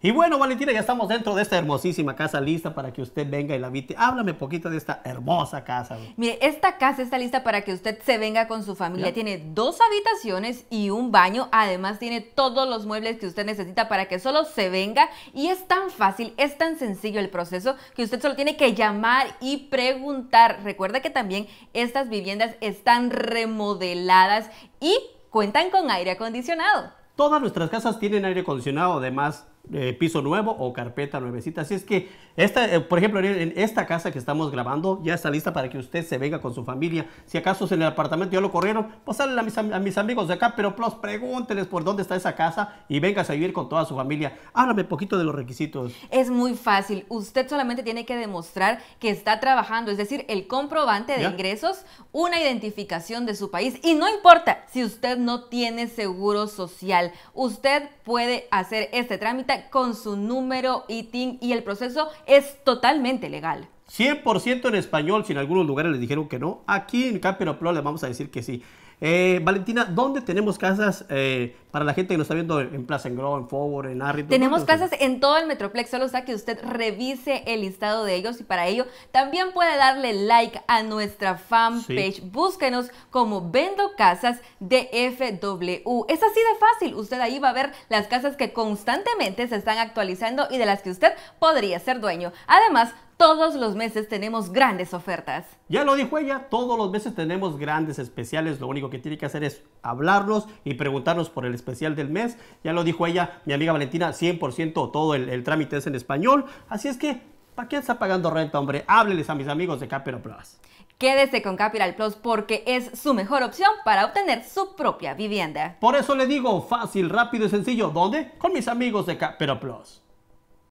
Y bueno, Valentina, ya estamos dentro de esta hermosísima casa lista para que usted venga y la visite. Háblame poquito de esta hermosa casa. Mire, esta casa está lista para que usted se venga con su familia. Tiene dos habitaciones y un baño. Además, tiene todos los muebles que usted necesita para que solo se venga. Y es tan fácil, es tan sencillo el proceso que usted solo tiene que llamar y preguntar. Recuerda que también estas viviendas están remodeladas y cuentan con aire acondicionado. Todas nuestras casas tienen aire acondicionado, además eh, piso nuevo o carpeta nuevecita. Así es que, esta, eh, por ejemplo, en esta casa que estamos grabando ya está lista para que usted se venga con su familia. Si acaso en el apartamento ya lo corrieron, pues a mis, a mis amigos de acá, pero plus pregúnteles por dónde está esa casa y vengas a vivir con toda su familia. Háblame un poquito de los requisitos. Es muy fácil. Usted solamente tiene que demostrar que está trabajando, es decir, el comprobante de ingresos, una identificación de su país. Y no importa si usted no tiene seguro social, usted puede hacer este trámite con su número ITIN y el proceso es totalmente legal. 100% en español, si en algunos lugares les dijeron que no. Aquí en Campero Pro les vamos a decir que sí. Eh, Valentina, ¿dónde tenemos casas eh, para la gente que nos está viendo en Plaza Engro, en Forward, en Arrington? Tenemos casas en todo el Metroplex, solo está que usted revise el listado de ellos y para ello también puede darle like a nuestra fanpage. Búsquenos como Vendo Casas FW. Es así de fácil, usted ahí va a ver las casas que constantemente se están actualizando y de las que usted podría ser dueño. Además, todos los meses tenemos grandes ofertas. Ya lo dijo ella, todos los meses tenemos grandes especiales. Lo único que tiene que hacer es hablarnos y preguntarnos por el especial del mes. Ya lo dijo ella, mi amiga Valentina, 100% todo el, trámite es en español. Así es que, ¿para quién está pagando renta, hombre? Hábleles a mis amigos de Capital Plus. Quédese con Capital Plus porque es su mejor opción para obtener su propia vivienda. Por eso le digo, fácil, rápido y sencillo. ¿Dónde? Con mis amigos de Capital Plus.